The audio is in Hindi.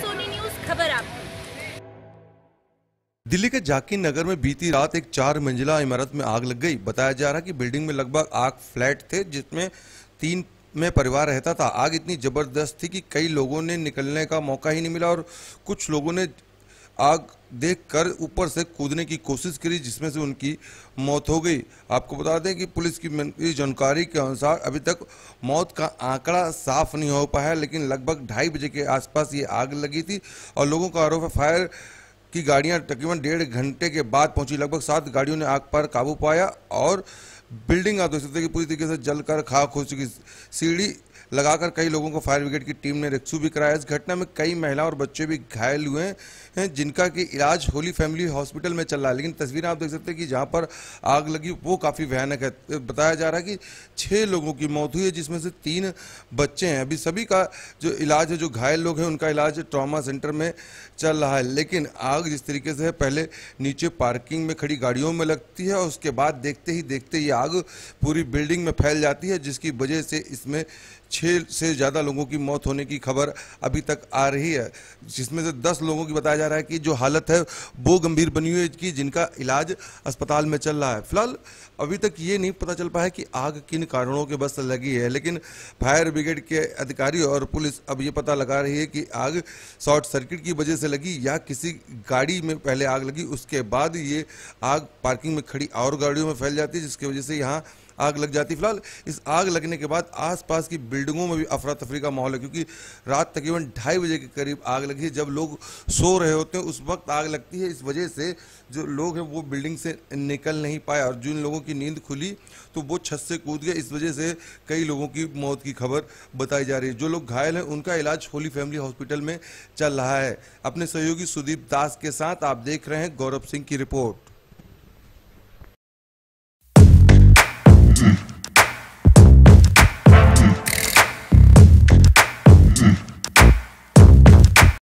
सोनी न्यूज खबर आपकी दिल्ली के जाकिर नगर में बीती रात एक चार मंजिला इमारत में आग लग गई बताया जा रहा कि बिल्डिंग में लगभग आग फ्लैट थे जिसमें तीन में परिवार रहता था आग इतनी ज़बरदस्त थी कि कई लोगों ने निकलने का मौका ही नहीं मिला और कुछ लोगों ने आग देख कर ऊपर से कूदने की कोशिश करी जिसमें से उनकी मौत हो गई आपको बता दें कि पुलिस की जानकारी के अनुसार अभी तक मौत का आंकड़ा साफ नहीं हो पाया लेकिन लगभग ढाई बजे के आसपास ये आग लगी थी और लोगों का आरोप है फायर की गाड़ियां तकरीबन डेढ़ घंटे के बाद पहुंची लगभग सात गाड़ियों ने आग पर काबू पाया और बिल्डिंग आप देख सकते हैं कि पूरी तरीके से जलकर खाक हो चुकी सीढ़ी लगाकर कई लोगों को फायर ब्रिगेड की टीम ने रेस्क्यू भी कराया इस घटना में कई महिला और बच्चे भी घायल हुए हैं जिनका कि इलाज होली फैमिली हॉस्पिटल में चल रहा है लेकिन तस्वीरें आप देख सकते हैं कि जहां पर आग लगी वो काफ़ी भयानक है तो बताया जा रहा है कि छः लोगों की मौत हुई है जिसमें से तीन बच्चे हैं अभी सभी का जो इलाज है जो घायल लोग हैं उनका इलाज ट्रामा सेंटर में चल रहा है लेकिन आग जिस तरीके से है पहले नीचे पार्किंग में खड़ी गाड़ियों में लगती है और उसके बाद देखते ही देखते ये आग पूरी बिल्डिंग में फैल जाती है जिसकी वजह से इसमें छः से ज़्यादा लोगों की मौत होने की खबर अभी तक आ रही है जिसमें से दस लोगों की बताया जा रहा है कि जो हालत है वो गंभीर बनी हुई है कि जिनका इलाज अस्पताल में चल रहा है फिलहाल अभी तक ये नहीं पता चल पाया कि आग किन कारणों के बस लगी है लेकिन फायर ब्रिगेड के अधिकारी और पुलिस अब ये पता लगा रही है कि आग शॉर्ट सर्किट की वजह से लगी या किसी गाड़ी में पहले आग लगी उसके बाद ये आग पार्किंग में खड़ी और गाड़ियों में फैल जाती है जिसकी वजह से से यहाँ आग लग जाती फिलहाल इस आग लगने के बाद आसपास की बिल्डिंगों में भी अफरा तफरी का माहौल है क्योंकि रात तकरीबन ढाई बजे के करीब आग लगी है जब लोग सो रहे होते हैं उस वक्त आग लगती है इस वजह से जो लोग हैं वो बिल्डिंग से निकल नहीं पाए और जिन लोगों की नींद खुली तो वो छत से कूद गए इस वजह से कई लोगों की मौत की खबर बताई जा रही है जो लोग घायल हैं उनका इलाज होली फैमिली हॉस्पिटल में चल रहा है अपने सहयोगी सुदीप दास के साथ आप देख रहे हैं गौरव सिंह की रिपोर्ट